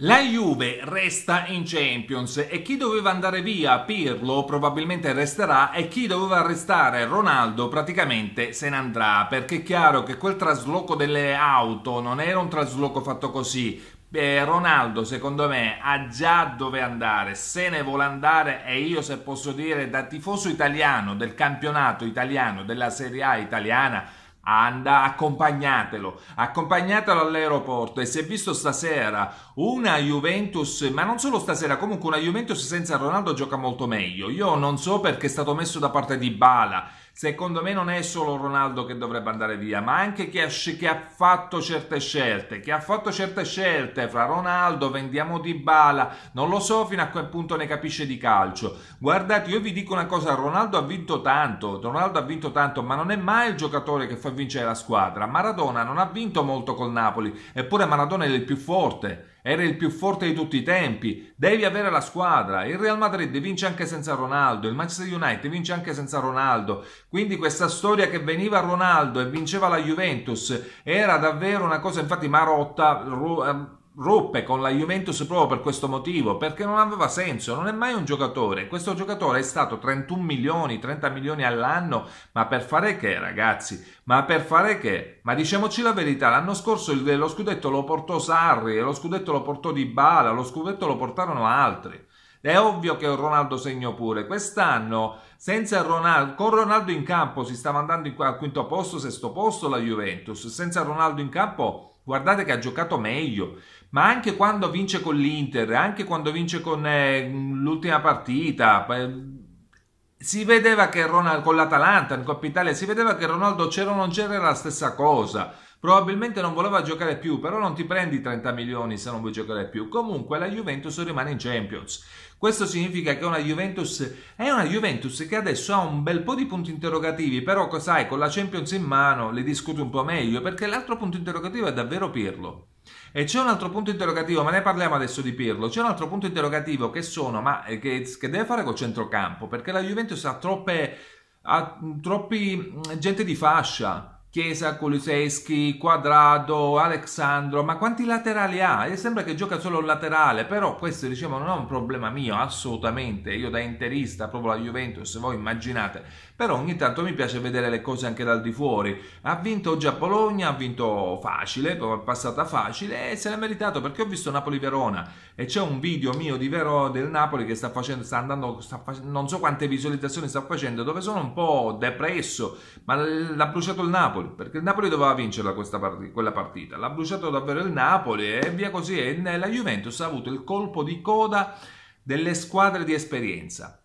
La Juve resta in Champions e chi doveva andare via, Pirlo, probabilmente resterà e chi doveva restare, Ronaldo, praticamente se ne andrà perché è chiaro che quel trasloco delle auto non era un trasloco fatto così. Beh, Ronaldo secondo me ha già dove andare, se ne vuole andare e io se posso dire da tifoso italiano del campionato italiano, della Serie A italiana, Anda, accompagnatelo, accompagnatelo all'aeroporto e si è visto stasera una Juventus, ma non solo stasera, comunque una Juventus senza Ronaldo gioca molto meglio. Io non so perché è stato messo da parte di Bala secondo me non è solo Ronaldo che dovrebbe andare via, ma anche chi ha, chi ha fatto certe scelte, che ha fatto certe scelte fra Ronaldo, vendiamo di bala, non lo so fino a quel punto ne capisce di calcio. Guardate, io vi dico una cosa, Ronaldo ha vinto tanto, Ronaldo ha vinto tanto, ma non è mai il giocatore che fa vincere la squadra. Maradona non ha vinto molto col Napoli, eppure Maradona è il più forte. Era il più forte di tutti i tempi. Devi avere la squadra. Il Real Madrid vince anche senza Ronaldo. Il Manchester United vince anche senza Ronaldo. Quindi questa storia che veniva Ronaldo e vinceva la Juventus era davvero una cosa, infatti, marotta. Ro- ruppe con la Juventus proprio per questo motivo, perché non aveva senso, non è mai un giocatore. Questo giocatore è stato 31 milioni, 30 milioni all'anno, ma per fare che ragazzi? Ma per fare che? Ma diciamoci la verità, l'anno scorso lo scudetto lo portò Sarri, lo scudetto lo portò Dybala, lo scudetto lo portarono altri. È ovvio che Ronaldo segno pure. Quest'anno, senza Ronaldo, con Ronaldo in campo, si stava andando al quinto posto, sesto posto la Juventus. Senza Ronaldo in campo guardate che ha giocato meglio, ma anche quando vince con l'Inter, anche quando vince con eh, l'ultima partita, eh, si vedeva che Ronald, con l'Atalanta in Coppa Italia, si vedeva che Ronaldo c'era o non c'era la stessa cosa. Probabilmente non voleva giocare più, però non ti prendi 30 milioni se non vuoi giocare più. Comunque la Juventus rimane in Champions. Questo significa che una Juventus è una Juventus che adesso ha un bel po' di punti interrogativi, però sai, con la Champions in mano li discute un po' meglio, perché l'altro punto interrogativo è davvero Pirlo. E c'è un altro punto interrogativo, ma ne parliamo adesso di Pirlo. C'è un altro punto interrogativo che sono, ma eh, che, che deve fare col centrocampo, perché la Juventus ha troppe ha mm, troppi mm, gente di fascia. Chiesa, Kuluseschi, Quadrado, Alexandro, ma quanti laterali ha? E sembra che gioca solo un laterale, però questo diciamo non è un problema mio, assolutamente, io da interista, proprio la Juventus, voi immaginate, però ogni tanto mi piace vedere le cose anche dal di fuori, ha vinto oggi a Bologna, ha vinto facile, è passata facile e se l'è meritato perché ho visto Napoli-Verona e c'è un video mio di Verona del Napoli che sta facendo, sta andando, sta facendo, non so quante visualizzazioni sta facendo, dove sono un po' depresso, ma l'ha bruciato il Napoli Napoli, perché il Napoli doveva vincerla part- quella partita. L'ha bruciato davvero il Napoli e via così. E la Juventus ha avuto il colpo di coda delle squadre di esperienza.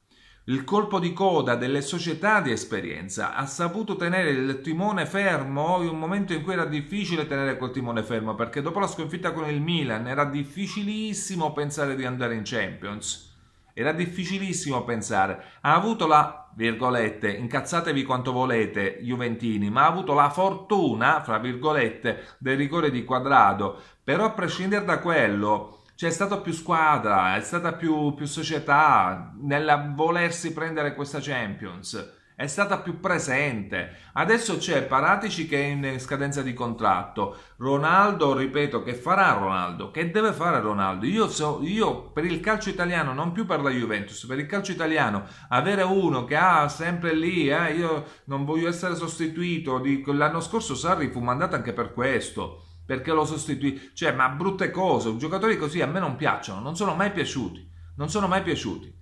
Il colpo di coda delle società di esperienza ha saputo tenere il timone fermo in un momento in cui era difficile tenere quel timone fermo perché dopo la sconfitta con il Milan era difficilissimo pensare di andare in Champions. Era difficilissimo pensare. Ha avuto la, virgolette, incazzatevi quanto volete, Juventini, ma ha avuto la fortuna, fra virgolette, del rigore di quadrado. Però a prescindere da quello, c'è stata più squadra, è stata più, più società nel volersi prendere questa Champions è stata più presente. Adesso c'è Paratici che è in scadenza di contratto, Ronaldo, ripeto, che farà Ronaldo, che deve fare Ronaldo. Io, so, io per il calcio italiano, non più per la Juventus, per il calcio italiano, avere uno che ha sempre lì, eh, io non voglio essere sostituito, l'anno scorso Sarri fu mandato anche per questo. Perché lo sostituì, cioè, ma brutte cose. Giocatori così a me non piacciono, non sono mai piaciuti. Non sono mai piaciuti.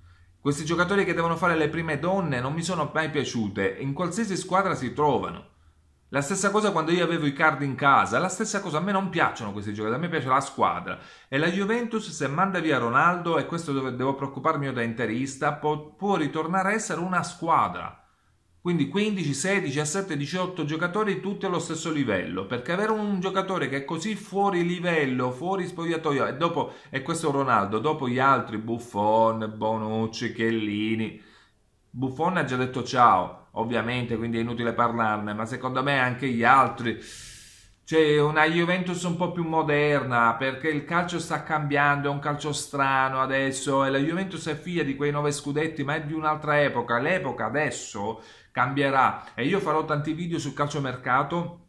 Questi giocatori che devono fare le prime donne non mi sono mai piaciute, in qualsiasi squadra si trovano. La stessa cosa quando io avevo i card in casa, la stessa cosa, a me non piacciono questi giocatori, a me piace la squadra. E la Juventus se manda via Ronaldo, e questo devo preoccuparmi io da interista, può, può ritornare a essere una squadra. Quindi 15, 16, 17, 18 giocatori tutti allo stesso livello, perché avere un giocatore che è così fuori livello, fuori spogliatoio, e, dopo, e questo Ronaldo, dopo gli altri Buffon, Bonucci, Chiellini, Buffon ha già detto ciao, ovviamente, quindi è inutile parlarne, ma secondo me anche gli altri cioè una Juventus un po' più moderna perché il calcio sta cambiando, è un calcio strano adesso e la Juventus è figlia di quei nove scudetti ma è di un'altra epoca, l'epoca adesso cambierà e io farò tanti video sul calciomercato mercato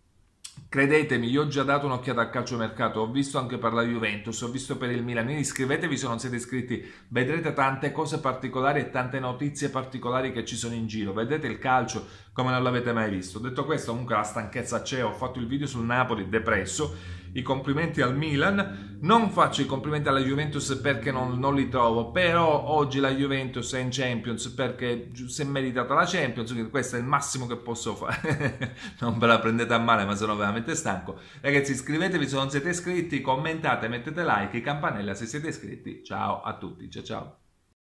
Credetemi, io ho già dato un'occhiata al calciomercato, ho visto anche per la Juventus, ho visto per il Milan. Iscrivetevi se non siete iscritti, vedrete tante cose particolari e tante notizie particolari che ci sono in giro. Vedrete il calcio come non l'avete mai visto. Detto questo, comunque la stanchezza c'è, ho fatto il video sul Napoli depresso i complimenti al Milan, non faccio i complimenti alla Juventus perché non, non, li trovo, però oggi la Juventus è in Champions perché si è meritata la Champions, questo è il massimo che posso fare, non ve la prendete a male ma sono veramente stanco. Ragazzi iscrivetevi se non siete iscritti, commentate, mettete like, campanella se siete iscritti, ciao a tutti, ciao ciao.